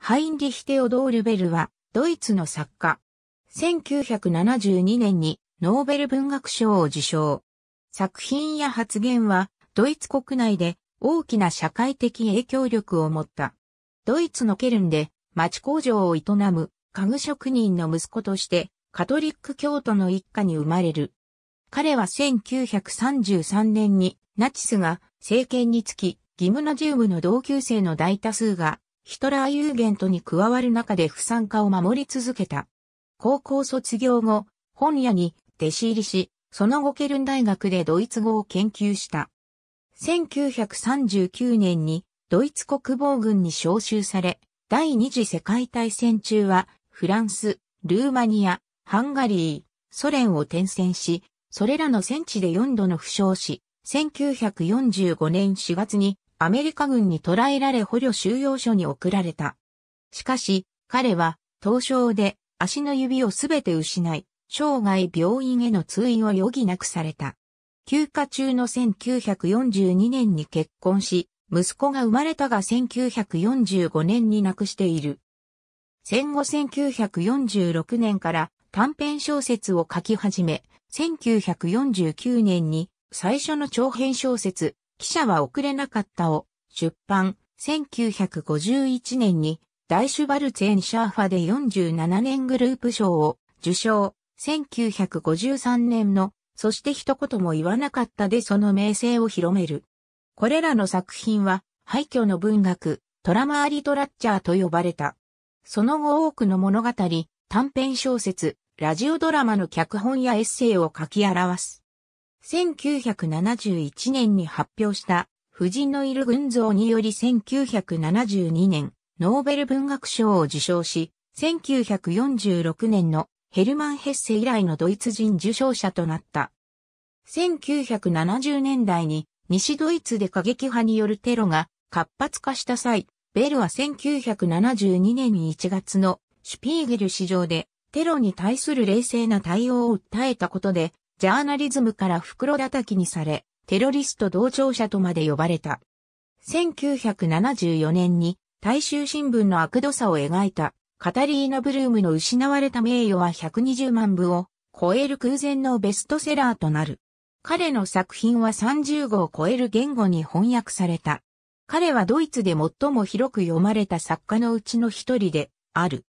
ハインリヒ・テオドール・ベルは、ドイツの作家。1972年にノーベル文学賞を受賞。作品や発言は、ドイツ国内で大きな社会的影響力を持った。ドイツのケルンで町工場を営む家具職人の息子としてカトリック教徒の一家に生まれる。彼は1933年にナチスが政権につきギムナジウムの同級生の大多数がヒトラーユーゲントに加わる中で不参加を守り続けた。高校卒業後、本屋に弟子入りし、その後ケルン大学でドイツ語を研究した。1939年にドイツ国防軍に招集され、第二次世界大戦中はフランス、ルーマニア、ハンガリー、ソ連を転戦し、それらの戦地で4度の負傷し、1945年4月にアメリカ軍に捕らえられ捕虜収容所に送られた。しかし、彼は、凍傷で足の指をすべて失い、生涯病院への通院を余儀なくされた。休暇中の1942年に結婚し、息子が生まれたが1945年に亡くしている。戦後1946年から短編小説を書き始め、1949年に最初の長編小説、記者は遅れなかったを出版、1951年にダイシュバルツェンシャーファで47年グループ賞を受賞、1953年の、そして一言も言わなかったでその名声を広める。これらの作品は、廃墟の文学、トラマーリトラッチャーと呼ばれた。その後多くの物語、短編小説、ラジオドラマの脚本やエッセイを書き表す。1971年に発表した、夫人のいる群像により1972年、ノーベル文学賞を受賞し、1946年のヘルマン・ヘッセ以来のドイツ人受賞者となった。1970年代に西ドイツで過激派によるテロが活発化した際、ベルは1972年1月のシュピーゲル市上でテロに対する冷静な対応を訴えたことでジャーナリズムから袋叩きにされ、テロリスト同調者とまで呼ばれた。1974年に大衆新聞の悪度さを描いたカタリーナ・ブルームの失われた名誉は120万部を超える空前のベストセラーとなる。彼の作品は30語を超える言語に翻訳された。彼はドイツで最も広く読まれた作家のうちの一人である。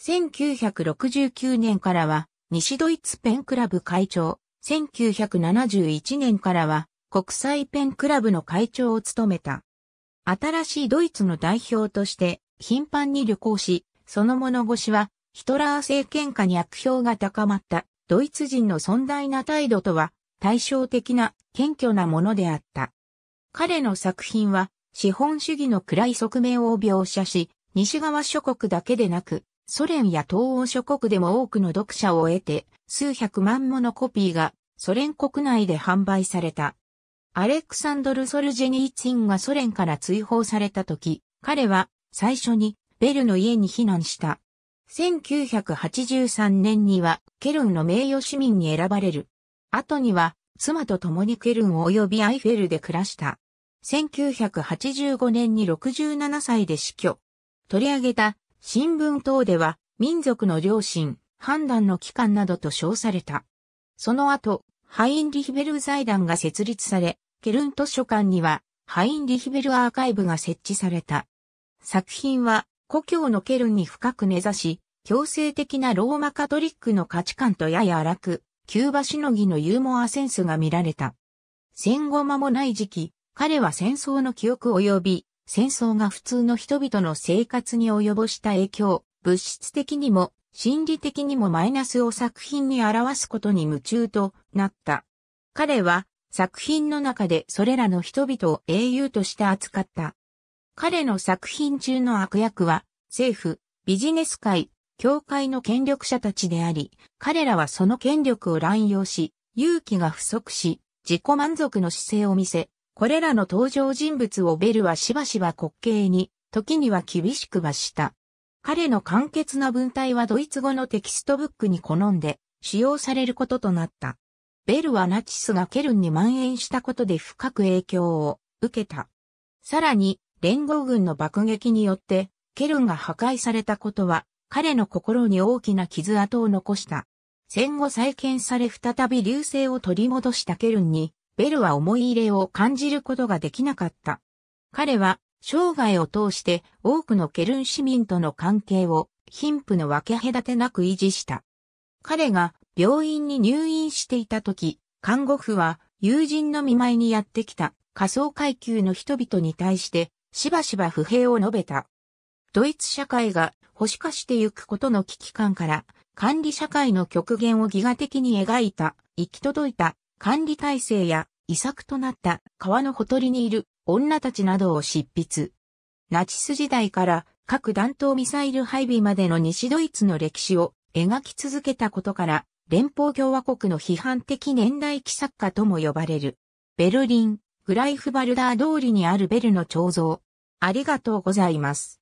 1969年からは西ドイツペンクラブ会長、1971年からは国際ペンクラブの会長を務めた。新しいドイツの代表として頻繁に旅行し、その物腰はヒトラー政権下に悪評が高まったドイツ人の尊大な態度とは対照的な謙虚なものであった。彼の作品は資本主義の暗い側面を描写し、西側諸国だけでなく、ソ連や東欧諸国でも多くの読者を得て、数百万ものコピーがソ連国内で販売された。アレクサンドル・ソルジェニーツィンがソ連から追放された時、彼は最初にベルの家に避難した。1983年にはケルンの名誉市民に選ばれる。後には妻と共にケルン及びアイフェルで暮らした。1985年に67歳で死去。取り上げた新聞等では、民族の良心、判断の機関などと称された。その後、ハインリヒベル財団が設立され、ケルン図書館には、ハインリヒベルアーカイブが設置された。作品は、故郷のケルンに深く根ざし、強制的なローマカトリックの価値観とやや荒く、キューバしのぎのユーモアセンスが見られた。戦後間もない時期、彼は戦争の記憶及び戦争が普通の人々の生活に及ぼした影響、物質的にも心理的にもマイナスを作品に表すことに夢中となった。彼は作品の中でそれらの人々を英雄として扱った。彼の作品中の悪役は政府、ビジネス界、教会の権力者たちであり、彼らはその権力を乱用し、勇気が不足し、自己満足の姿勢を見せ、これらの登場人物をベルはしばしば滑稽に、時には厳しく罰した。彼の簡潔な文体はドイツ語のテキストブックに好んで使用されることとなった。ベルはナチスがケルンに蔓延したことで深く影響を受けた。さらに、連合軍の爆撃によって、ケルンが破壊されたことは、彼の心に大きな傷跡を残した。戦後再建され再び流星を取り戻したケルンに、ベルは思い入れを感じることができなかった。彼は生涯を通して多くのケルン市民との関係を貧富の分け隔てなく維持した。彼が病院に入院していた時、看護婦は友人の見舞いにやってきた仮想階級の人々に対してしばしば不平を述べた。ドイツ社会が保守化してゆくことの危機感から管理社会の極限をギガ的に描いた行き届いた管理体制や遺作となった川のほとりにいる女たちなどを執筆。ナチス時代から各弾頭ミサイル配備までの西ドイツの歴史を描き続けたことから、連邦共和国の批判的年代記作家とも呼ばれる。ベルリン、グライフバルダー通りにあるベルの彫像。ありがとうございます。